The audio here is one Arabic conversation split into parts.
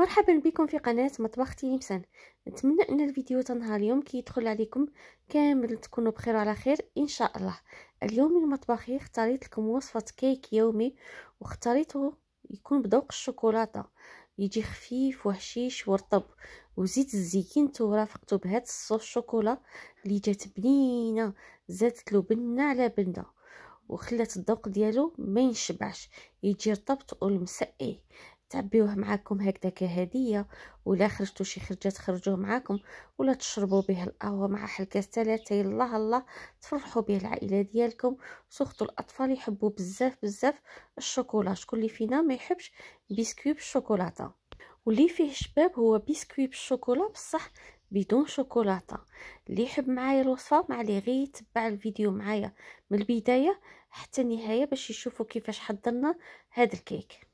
مرحبا بكم في قناة مطبخ تيمسان نتمنى ان الفيديو تنهار اليوم كيدخل يدخل عليكم كامل تكونوا بخير وعلى خير ان شاء الله اليوم من مطبخي اختاريت لكم وصفة كيك يومي واختاريته يكون بذوق الشوكولاتة يجي خفيف وحشيش ورطب وزيت الزيتون تورافقته بهات الصوص الشوكولا اللي جات بنينه زادت له بنه على بنه وخلات الذوق ديالو ما ينشبعش يجي رطبت ولمسئي تعبيوه معاكم هكذا كهديه ولا خرجتو شي خرجات خرجوه معاكم ولا تشربوا به القهوه مع حلقه ثلاثه يلا الله تفرحوا به العائله ديالكم سورتو الاطفال يحبوا بزاف بزاف الشوكولا شكون اللي فينا ما يحبش بيسكوي بالشوكولاته واللي فيه شباب هو بيسكوي بالشوكولا بصح بدون شوكولاته اللي يحب معايا الوصفه مع اللي غير يتبع الفيديو معايا من البدايه حتى النهايه باش يشوفوا كيفاش حضرنا هذا الكيك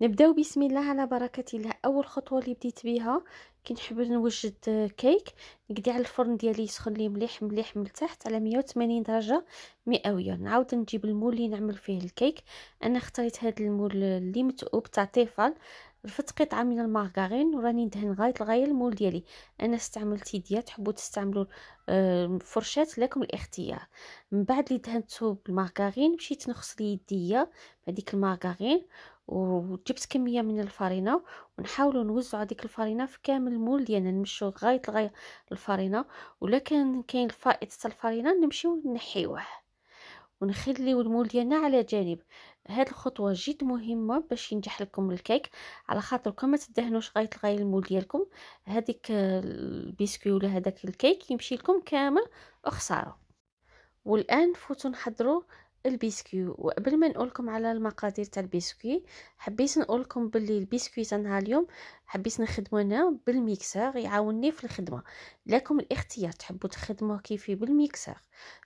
نبداو بسم الله على بركه الله اول خطوه اللي بديت بيها كي نحب نوجد كيك نقدي على الفرن ديالي يسخن لي مليح مليح من تحت على 180 درجه مئويه نعاود نجيب المول اللي نعمل فيه الكيك انا اختاريت هذا المول اللي متقوب تاع تيفال رفدت قطعه من المارغرين وراني ندهن غايه الغايه المول ديالي انا استعملت يديا تحبوا تستعملوا آه، فرشات لكم الاختيار من بعد اللي دهنتو بالمارغرين مشيت نغسل يديا بهذيك المارغرين وجبت كميه من الفرينه ونحاولوا نوزعوا هذيك الفرينه في كامل المول ديالنا نمشيو غايه لغايه الفرينه ولا كان كاين الفائض تاع الفرينه نمشيو نحيوه ونخليو المول ديالنا على جانب هاد الخطوه جد مهمه باش ينجح لكم الكيك على خاطركم ما تدهنوش غايه لغايه المول ديالكم هذيك البسكوي ولا هذاك الكيك يمشي لكم كامل وخساره والان فوتوا نحضروا البسكوي وقبل ما نقولكم على المقادير تاع البسكوي حبيت نقولكم باللي البسكوي نهار اليوم حبيت نخدمو انا بالميكسر يعاونني في الخدمه لكم الاختيار تحبوا تخدموه كيفي بالميكسر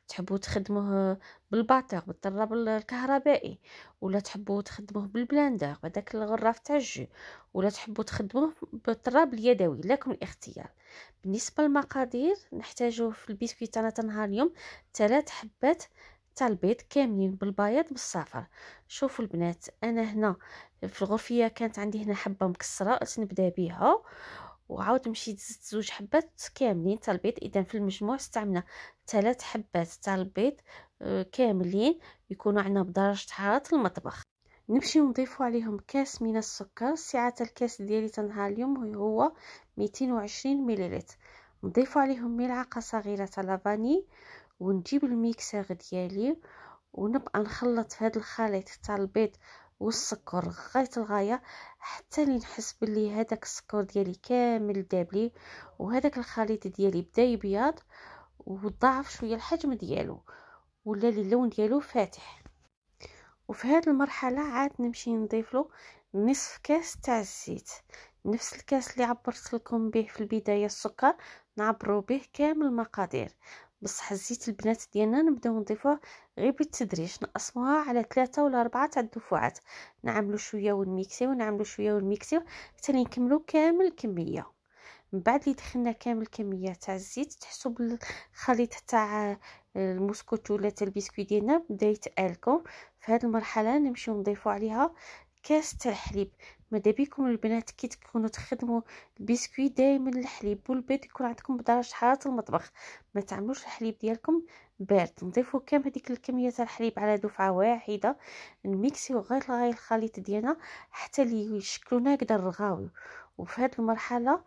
تحبوا تخدموه بالباتر بالطراب الكهربائي ولا تحبوا تخدموه بالبلاندر بداك الغراف تاع الجو ولا تحبوا تخدموه بالطراب اليدوي لكم الاختيار بالنسبه للمقادير نحتاجو في البسكوي تاعنا نهار اليوم ثلاث حبات تاع البيض كاملين بالبياض بالصفر شوفوا البنات انا هنا في الغرفيه كانت عندي هنا حبه مكسره قلت نبدا بها وعاود مشيت زدت زوج حبات كاملين تاع البيض اذا في المجموع استعملنا ثلاث حبات تاع البيض آه، كاملين يكونوا عندنا بدرجه حراره المطبخ نمشي نضيفوا عليهم كاس من السكر سعه الكاس ديالي تنهار اليوم هو 220 ملل نضيفوا عليهم ملعقه صغيره تاع لافاني ونجيب الميكسر ديالي ونبقى نخلط في هذا الخليط تاع البيض والسكر غايت الغايه حتى اللي نحس بلي هذاك السكر ديالي كامل داب لي وهذاك الخليط ديالي بدا يبيض وضعف شويه الحجم ديالو ولا لي اللون ديالو فاتح وفي هذه المرحله عاد نمشي نضيف له نصف كاس تاع الزيت نفس الكاس اللي عبرت لكم به في البدايه السكر نعبرو به كامل المقادير بصح الزيت البنات ديالنا نبداو نضيفوه غير بالتدريج نقسموها على ثلاثة ولا أربعة تاع الدفعات نعملو شويه ونميكسيو نعملو شويه ونميكسيو حتى نكملو كامل الكميه من بعد اللي دخلنا كامل الكميه تاع الزيت تحسوا بالخليط تاع المسكوت ولا تاع البسكويت ديالنا بدا يتألكو في هذه المرحله نمشيو نضيفو عليها كاس تاع الحليب ماذا بيكم البنات كي تكونوا تخدموا البسكوي دائما الحليب والبيض يكون عندكم بدرجه حراره المطبخ ما تعملوش الحليب ديالكم بارد نضيفوا كام هذيك الكميه تاع الحليب على دفعه واحده نميكسيو غير غير الخليط ديالنا حتى اللي يشكلونا هكذا الرغاوي وفي هذه المرحله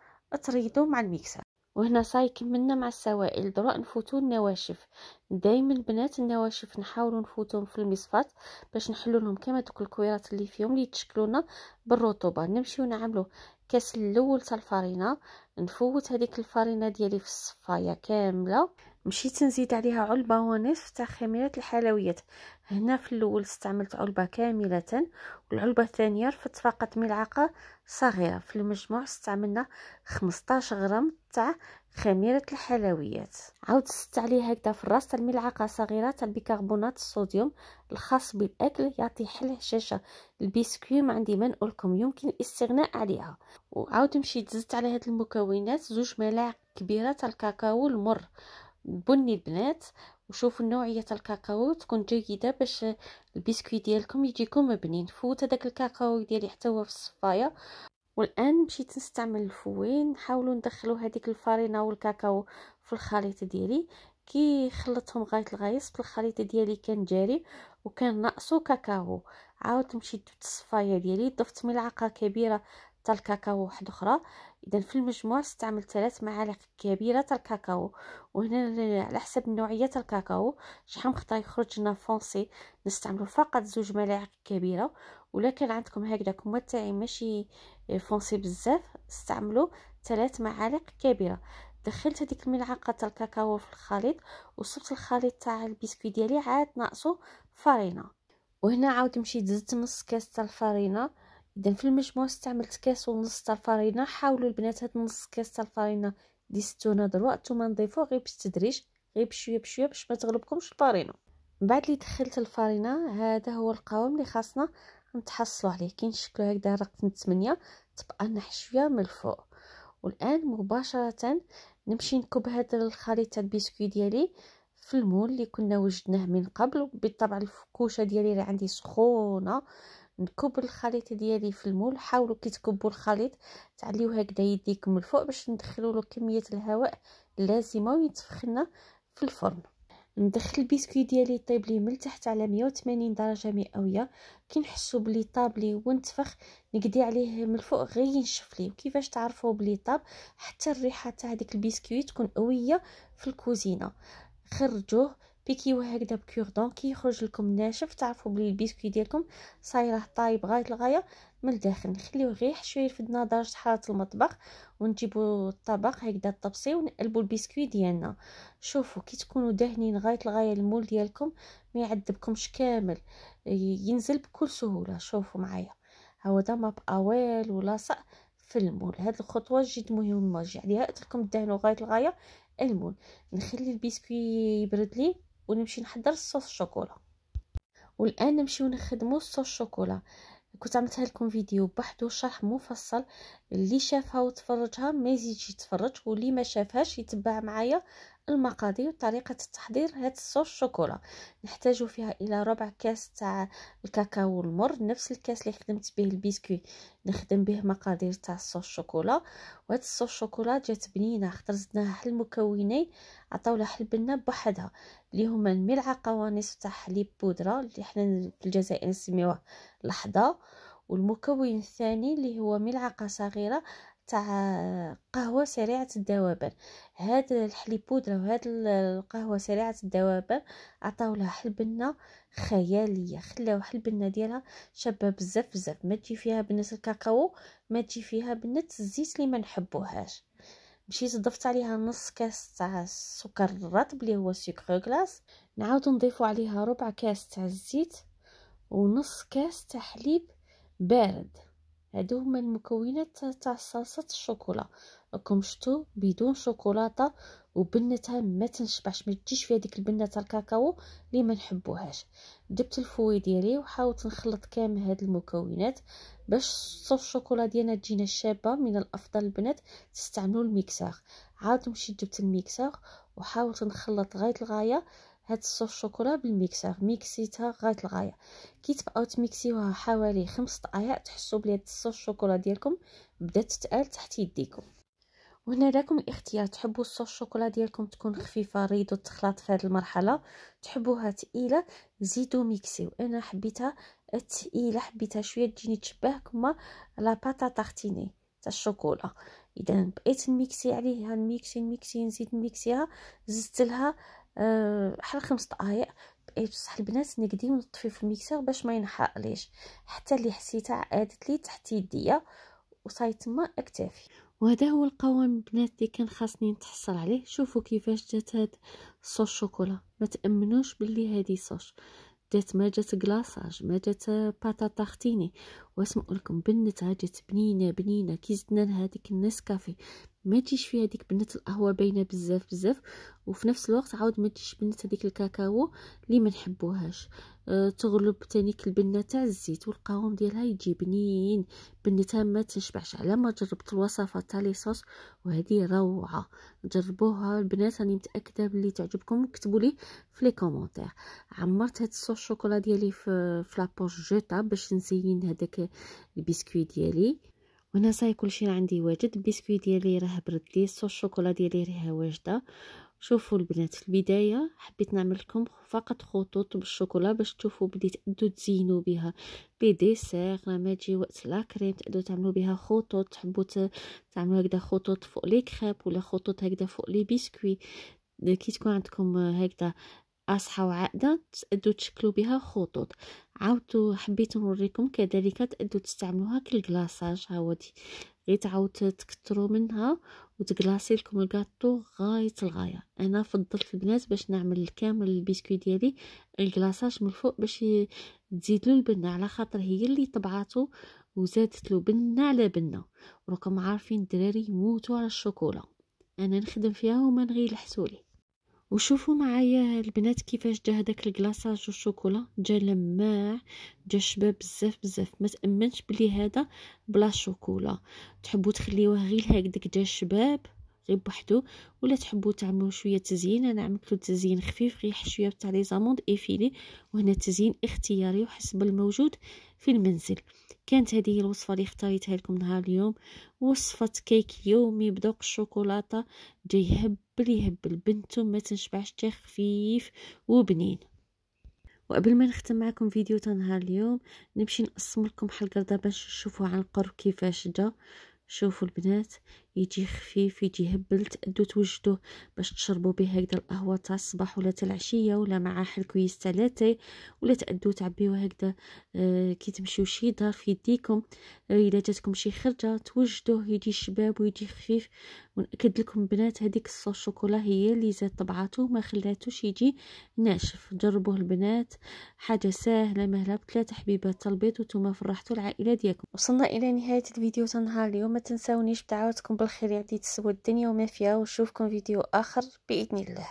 تريدو مع الميكسر وهنا صاي كملنا مع السوائل دراء نفوتو النواشف دائما البنات النواشف نحاولوا نفوتهم في المصفات باش نحلو لهم كما دوك الكويرات اللي فيهم اللي تشكلونا بالرطوبه نمشيو نعملو كاس الاول تاع الفرينه نفوت هذيك الفرينه ديالي في الصفايه كامله مشيت نزيد عليها علبة ونصف تاع خميرة الحلويات هنا في الاول استعملت علبة كاملة والعلبة الثانية رفدت فقط ملعقة صغيرة في المجموع استعملنا 15 غرام تاع خميرة الحلويات عاود زدت عليها هكذا في الراس تاع الملعقة صغيرة تاع بيكربونات الصوديوم الخاص بالأكل يعطي حل هشاشة البسكوي ما عندي ما نقولكم يمكن الاستغناء عليها وعاود مشيت زدت على هاد المكونات زوج ملاعق كبيرة تاع الكاكاو المر بني البنات وشوفوا نوعية الكاكاو تكون جيدة باش البسكوي ديالكم يجيكم مبنين فوت هذاك الكاكاو ديالي حتى هو في الصفايه والان مشيت نستعمل الفوين نحاولوا ندخلوا هذيك الفرينه والكاكاو في الخليط ديالي كي خلطتهم غايه الغايص بالخليط ديالي كان جاري وكان ناقصو كاكاو عاودت مشيت جبت الصفايه ديالي ضفت ملعقه كبيره تاع الكاكاو واحده اخرى اذا في المجموع استعمل ثلاث معالق كبيره تاع الكاكاو وهنا على حسب نوعيه الكاكاو شحال مخطا يخرج لنا فونسي نستعملو فقط زوج ملاعق كبيره ولا كان عندكم هكذا كما تاعي ماشي فونسي بزاف استعملوا ثلاث معالق كبيره دخلت هذيك الملعقه تاع الكاكاو في الخليط وصبت الخليط تاع البسكوي ديالي عاد ناقصو فرينه وهنا عاود مشيت زدت نص كاس تاع الفرينه اذا في المجموع استعملت كاس ونص تاع الفرينه حاولوا البنات هاد نص كاس تاع الفرينه دي ستونا دروا نضيفو غير بالتدريج غير بشويه بشويه باش ما تغلبكمش الفرينه من بعد اللي دخلت الفرينه هذا هو القوام اللي خاصنا نتحصلوا عليه كي نشكلو هكذا رقم 8 تبقى لنا حشويه من الفوق والان مباشره نمشي نكب هذا الخليط تاع البسكوي ديالي في المول اللي كنا وجدناه من قبل بالطبع الفكوشه ديالي اللي عندي سخونه نكب الخليط ديالي في المول حاولوا كي تكبوا الخليط تعليو هكذا يديكم من الفوق باش ندخلوا له كميه الهواء اللازمه وينتفخ لنا في الفرن ندخل البسكوي ديالي يطيب ليه من تحت على 180 درجه مئويه كي نحسوا بلي طاب لي ونتفخ نقدي عليه من الفوق غير ينشف ليه وكيفاش تعرفوا بلي طاب حتى الريحه تاع هذيك البسكوي تكون قويه في الكوزينه خرجوه بيكيوه هكذا بكوردون كيخرج لكم ناشف تعرفوا بلي البيسكوي ديالكم صايره طايب غايه الغايه من الداخل نخليوه غير شويه يرفدنا درجه حراره المطبخ ونجيبوا الطبق هكذا الطبسي ونقلبوا البيسكوي ديالنا شوفوا كي تكونوا داهنين غايه الغايه المول ديالكم ما يعذبكمش كامل ينزل بكل سهوله شوفوا معايا هو ما بقى والو لاصق في المول هاد الخطوه جد مهمه جي عليها قلت لكم دهنوا غايه الغايه المول نخلي البيسكوي يبرد لي ونمشي نحضر الصوص شوكولا والان نمشيو نخدمو الصوص شوكولا كنت عملتها لكم فيديو بحدو شرح مفصل اللي شافها وتفرجها ما يزيدش يتفرج واللي ما شافهاش يتبع معايا المقادير وطريقه تحضير هاد الصوص شوكولا نحتاج فيها الى ربع كاس تاع الكاكاو المر نفس الكاس اللي خدمت به البسكوي نخدم به مقادير تاع الصوص شوكولا وهاد الصوص شوكولا جات بنينه خاطر زدناها حل المكونين عطاو لها حل بنه بوحدها اللي هما الملعقه ونصف تاع حليب بودره اللي حنا في الجزائر نسميوه لحظه والمكون الثاني اللي هو ملعقه صغيره تاع قهوه سريعه الذوبان هاد الحليب بودره وهذا القهوه سريعه الذوبان عطاو لها حلبنه خياليه خلاو حلبنه ديالها شابه بزاف بزاف ما تجي فيها بنت الكاكاو ما تجي فيها بنت الزيت اللي ما نحبوهاش مشيت ضفت عليها نص كاس تاع السكر الرطب اللي هو سكر غلاس نعاود نضيفو عليها ربع كاس تاع الزيت ونص كاس تاع حليب بارد هادو هما المكونات تاع صلصه الشوكولا راكم شفتوا بدون شوكولاته وبنتها ما تنشبعش ما تجيش فيها ديك البنه تاع الكاكاو اللي ما نحبوهاش جبت الفوي ديالي وحاولت نخلط كامل هاد المكونات باش صوص الشوكولا ديالنا تجينا شابه من الافضل البنات تستعملوا الميكسر عاد مشيت جبت الميكسر وحاولت نخلط غايه الغايه هاد الصوص شوكولا بالميكسر ميكسيتها غايه الغايه كي تبقاو تميكسيوها حوالي خمس دقائق تحسوا بلي هاد الصوص شوكولا ديالكم بدات تتقال تحت يديكم وهنا لكم الاختيار تحبوا الصوص شوكولا ديالكم تكون خفيفه ريدو تخلط في هذه المرحله تحبوها تقيله زيدوا ميكسيو انا حبيتها تقيله حبيتها شويه تجيني تشبه كما لا باتا تارتيني تاع الشوكولا اذا بقيت نميكسي عليها نميكسي نميكسي نزيد نميكسيها زدت لها أه بحال خمس دقائق بقيت بصح البنات نقدي ونطفي في الميكسر باش ما ينحرقليش حتى اللي حسيتها عادت لي تحت يديا وصاي تما اكتفي وهذا هو القوام البنات اللي كان خاصني نتحصل عليه شوفوا كيفاش جات هاد صوص شوكولا ما تامنوش باللي هادي صوص جات ما جات كلاصاج ما جات باتا تارتيني واسمع لكم بنتها جات بنينه بنينه كي زدنا لهذيك النسكافي ما تجيش فيها ديك بنه القهوه باينه بزاف بزاف وفي نفس الوقت عاود ما تجيش بنه هذيك الكاكاو اللي ما نحبوهاش أه تغلب تانيك البنه تاع الزيت والقوام ديالها يجي بنين بنتها ما تنشبعش على ما جربت الوصفه تاع لي صوص وهذه روعه جربوها البنات راني متاكده بلي تعجبكم كتبوا لي في لي كومونتير عمرت هاد الصوص شوكولا ديالي في في لابوش جوطا باش نزين هذاك البسكوي ديالي وهنا صاي كلشي عندي واجد البسكوي ديالي راه بردي الصوص الشوكولا ديالي راه واجده شوفوا البنات في البدايه حبيت نعمل لكم فقط خطوط بالشوكولا باش تشوفوا بلي تقدوا تزينوا بها لي لما تجي وقت لا كريم تقدوا تعملوا بها خطوط تحبوا تعملوا هكذا خطوط فوق لي كريب ولا خطوط هكذا فوق لي بسكوي كي تكون عندكم هكذا أصحى وعقدة تادو تشكلوا بها خطوط عاودتو حبيت نوريكم كذلك تادو تستعملوها كالكلاصاج ها هو دي غير تعاود تكثروا منها وتكلاصي لكم الكاطو غايه الغايه انا فضلت البنات باش نعمل كامل البسكوي ديالي الكلاصاج من الفوق باش تزيد له البنه على خاطر هي اللي طبعاتو وزادت له بنه على بنه وراكم عارفين الدراري يموتوا على الشوكولا انا نخدم فيها وما نغير الحسولي وشوفوا معايا البنات كيفاش جا هداك الكلاصاج والشوكولا جا لماع جا شباب بزاف بزاف ما تامنش بلي هذا بلا شوكولا تحبوا تخليوه غير هكذاك جا شباب غير بوحدو ولا تحبوا تعملوا شويه تزيين انا عملت له تزيين خفيف ريح شويه تاع لي زاموند ايفيلي وهنا التزيين اختياري وحسب الموجود في المنزل كانت هذه الوصفه اللي اختاريتها لكم نهار اليوم وصفه كيك يومي بدوق الشوكولاته جاي يهبل يهبل بنتم ما تنشبعش تا خفيف وبنين وقبل ما نختم معكم فيديو تاع نهار اليوم نمشي نقسم لكم حلقه دابا نشوفوها عن قرب كيفاش جا شوفوا البنات يجي خفيف يجي هبل تأدو توجدوه باش تشربوا به هكذا القهوه تاع الصباح ولا تاع العشيه ولا مع حل تاع لاتي ولا تأدو تعبيوه هكذا آه، كي تمشيو شي دار في يديكم آه، الا جاتكم شي خرجه توجدوه يجي شباب ويجي خفيف ونأكد لكم بنات هذيك الصوص شوكولا هي اللي زاد طبعاته ما خلاتوش يجي ناشف جربوه البنات حاجه سهله مهله بثلاثه حبيبات تلبيط وانتم فرحتوا العائله ديالكم وصلنا الى نهايه الفيديو تاع نهار اليوم ما تنساونيش بتعاودكم بالخير يعطي تسوى الدنيا وما فيها وشوفكم فيديو اخر باذن الله